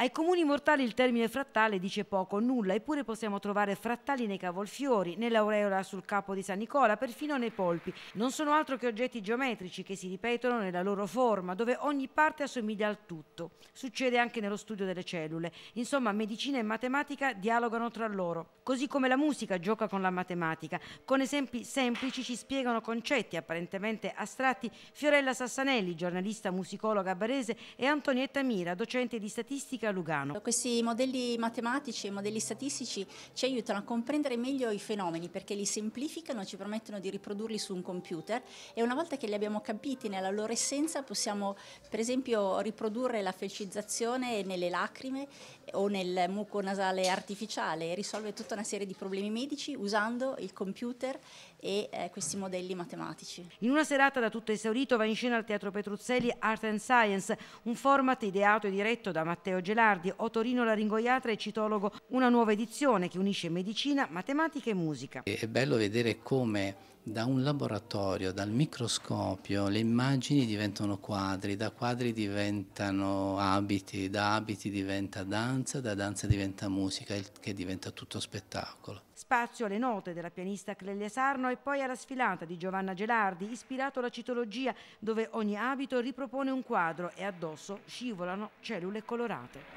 Ai comuni mortali il termine frattale dice poco o nulla, eppure possiamo trovare frattali nei cavolfiori, nell'aureola sul capo di San Nicola, perfino nei polpi. Non sono altro che oggetti geometrici che si ripetono nella loro forma, dove ogni parte assomiglia al tutto. Succede anche nello studio delle cellule. Insomma, medicina e matematica dialogano tra loro. Così come la musica gioca con la matematica. Con esempi semplici ci spiegano concetti apparentemente astratti Fiorella Sassanelli, giornalista musicologa barese, e Antonietta Mira, docente di statistica a Lugano. Questi modelli matematici e modelli statistici ci aiutano a comprendere meglio i fenomeni perché li semplificano, ci permettono di riprodurli su un computer e una volta che li abbiamo capiti nella loro essenza possiamo per esempio riprodurre la felcizzazione nelle lacrime o nel muco nasale artificiale e risolve tutta una serie di problemi medici usando il computer e eh, questi modelli matematici. In una serata da tutto esaurito va in scena al Teatro Petruzzelli Art and Science, un format ideato e diretto da Matteo Gelati Velardi, Otorino Laringoiatra e Citologo, una nuova edizione che unisce medicina, matematica e musica. È bello vedere come da un laboratorio, dal microscopio, le immagini diventano quadri, da quadri diventano abiti, da abiti diventa danza, da danza diventa musica, che diventa tutto spettacolo. Spazio alle note della pianista Clelia Sarno e poi alla sfilata di Giovanna Gelardi, ispirato alla citologia, dove ogni abito ripropone un quadro e addosso scivolano cellule colorate.